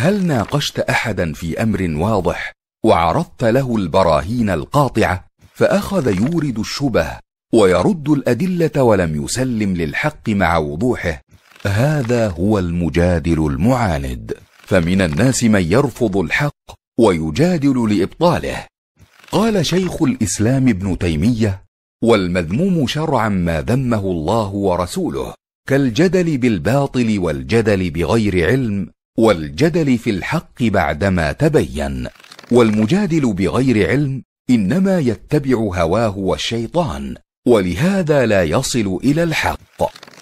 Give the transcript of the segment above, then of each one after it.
هل ناقشت احدا في امر واضح وعرضت له البراهين القاطعه فاخذ يورد الشبه ويرد الادله ولم يسلم للحق مع وضوحه هذا هو المجادل المعاند فمن الناس من يرفض الحق ويجادل لابطاله قال شيخ الاسلام ابن تيميه والمذموم شرعا ما ذمه الله ورسوله كالجدل بالباطل والجدل بغير علم والجدل في الحق بعدما تبين والمجادل بغير علم انما يتبع هواه والشيطان ولهذا لا يصل الى الحق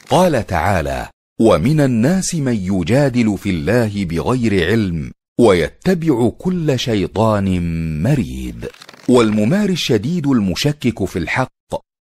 قال تعالى ومن الناس من يجادل في الله بغير علم ويتبع كل شيطان مريد والممار الشديد المشكك في الحق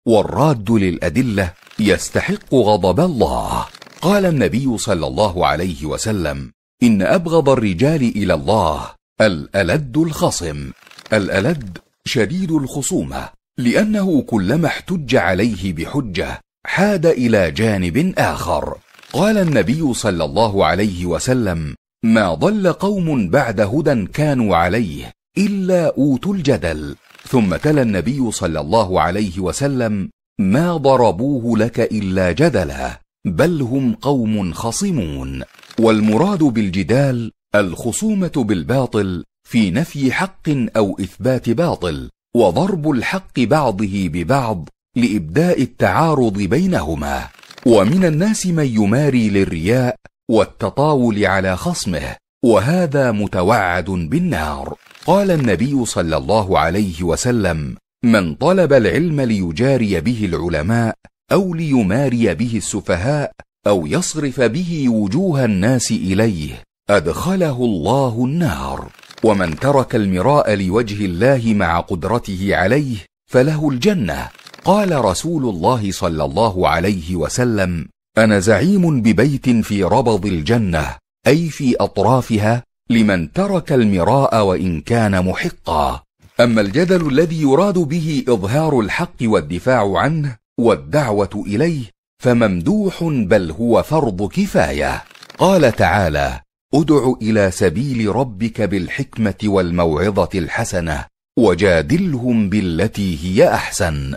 والراد للادله يستحق غضب الله قال النبي صلى الله عليه وسلم ان ابغض الرجال الى الله الالد الخصم الالد شديد الخصومه لانه كلما احتج عليه بحجه حاد الى جانب اخر قال النبي صلى الله عليه وسلم ما ضل قوم بعد هدى كانوا عليه الا اوتوا الجدل ثم تلا النبي صلى الله عليه وسلم ما ضربوه لك الا جدلا بل هم قوم خصمون والمراد بالجدال الخصومه بالباطل في نفي حق او اثبات باطل وضرب الحق بعضه ببعض لابداء التعارض بينهما ومن الناس من يماري للرياء والتطاول على خصمه وهذا متوعد بالنار قال النبي صلى الله عليه وسلم من طلب العلم ليجاري به العلماء او ليماري به السفهاء او يصرف به وجوه الناس اليه ادخله الله النار ومن ترك المراء لوجه الله مع قدرته عليه فله الجنه قال رسول الله صلى الله عليه وسلم انا زعيم ببيت في ربض الجنه اي في اطرافها لمن ترك المراء وان كان محقا اما الجدل الذي يراد به اظهار الحق والدفاع عنه والدعوة إليه فممدوح بل هو فرض كفاية قال تعالى ادع إلى سبيل ربك بالحكمة والموعظة الحسنة وجادلهم بالتي هي أحسن